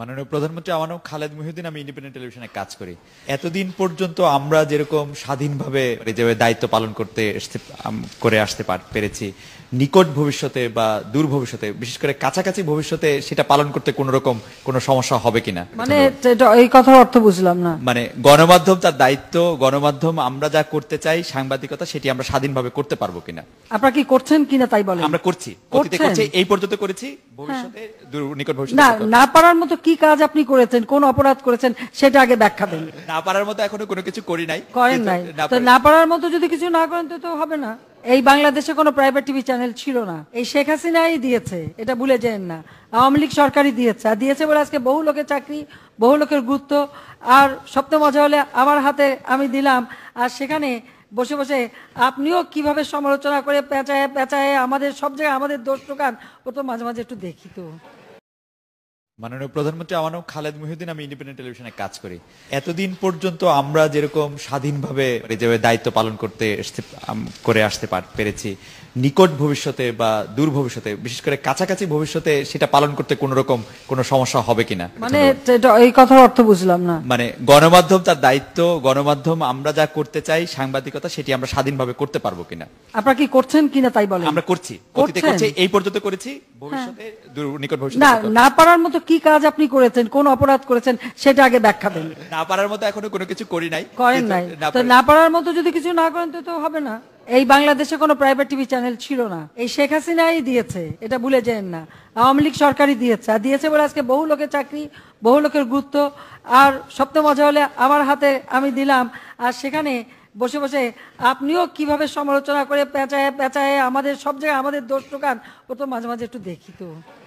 মাননীয় প্রধানমন্ত্রী আমার নাম খালেদ মহিউদ্দিন আমি ইন্ডিপেন্ডেন্ট টেলিভিশনে কাজ করি এতদিন পর্যন্ত আমরা যেরকম স্বাধীনভাবে যেভাবে দায়িত্ব পালন করতে করে আসতে পেরেছি নিকট ভবিষ্যতে বা দূর ভবিষ্যতে বিশেষ করে কাছাকাছি ভবিষ্যতে সেটা পালন করতে কোন রকম কোন সমস্যা হবে কিনা মানে এই কথার অর্থ বুঝলাম না মানে গণমাধ্যম তার দায়িত্ব গণমাধ্যম আমরা যা করতে চাই সাংবাদিকতা সেটি আমরা স্বাধীনভাবে করতে পারবো কিনা আপনারা কি করছেন কিনা তাই বলেন আমরা করছি অতীতে করছি এই পর্যন্ত করেছি হ্যাঁ। ভবিষ্যতে দূর নিকট ভবিষ্যতে না না পারার মতো কি কাজ আপনি করেছেন কোন অপরাধ করেছেন সেটা আগে ব্যাখ্যা দেন না পারার মতো এখনো কোনো কিছু করি নাই করেন নাই তো না পারার মতো যদি কিছু না করেন তো হবে না এই বাংলাদেশে কোনো প্রাইভেট টিভি চ্যানেল ছিল না এই শেখ হাসিনাই দিয়েছে এটা ভুলে যেন না আওয়ামী লীগ সরকারই দিয়েছে আর দিয়েছে বলে আজকে বহু লোকের চাকরি বহু লোকের গুরুত্ব আর সবচেয়ে মজা হলে আমার হাতে আমি দিলাম আর সেখানে বসে বসে আপনিও কিভাবে সমালোচনা করে পেঁচায় পেঁচায় আমাদের সব জায়গায় আমাদের দোষ টোকান ও তো মাঝে মাঝে একটু দেখি তো মাননীয় প্রধানমন্ত্রী আমার নাম খালেদ মহিউদ্দিন আমি ইন্ডিপেন্ডেন্ট টেলিভিশনে কাজ করি এতদিন পর্যন্ত আমরা যেরকম স্বাধীনভাবে যেভাবে দায়িত্ব পালন করতে করে আসতে পেরেছি নিকট ভবিষ্যতে বা দূর ভবিষ্যতে বিশেষ করে কাছাকাছি ভবিষ্যতে সেটা পালন করতে কোন রকম কোন সমস্যা হবে কিনা মানে এই কথার অর্থ বুঝলাম না মানে গণমাধ্যম তার দায়িত্ব গণমাধ্যম আমরা যা করতে চাই সাংবাদিকতা সেটি আমরা স্বাধীনভাবে করতে পারবো কিনা আপনারা কি করছেন কিনা তাই বলেন আমরা করছি এই পর্যন্ত করেছি হ্যাঁ। ভবিষ্যতে নিকট ভবিষ্যতে না পারার মতো কি কাজ আপনি করেছেন কোন অপরাধ করেছেন সেটা আগে ব্যাখ্যা দেন না পারার মতো এখনো কোনো কিছু করি নাই করেন নাই তো না পারার মতো যদি কিছু না করেন তো হবে না এই বাংলাদেশে কোনো প্রাইভেট টিভি চ্যানেল ছিল না এই শেখ হাসিনাই দিয়েছে এটা ভুলে যায়েন না আওয়ামী লীগ সরকারই দিয়েছে আর দিয়েছে বলে আজকে বহু লোকের চাকরি বহু লোকের গুরুত্ব আর সবচেয়ে মজা হলে আমার হাতে আমি দিলাম আর সেখানে বসে বসে আপনিও কিভাবে সমালোচনা করে পেঁচায় পেঁচায় আমাদের সব জায়গায় আমাদের দোষ টোকান ও তো মাঝে মাঝে একটু দেখি তো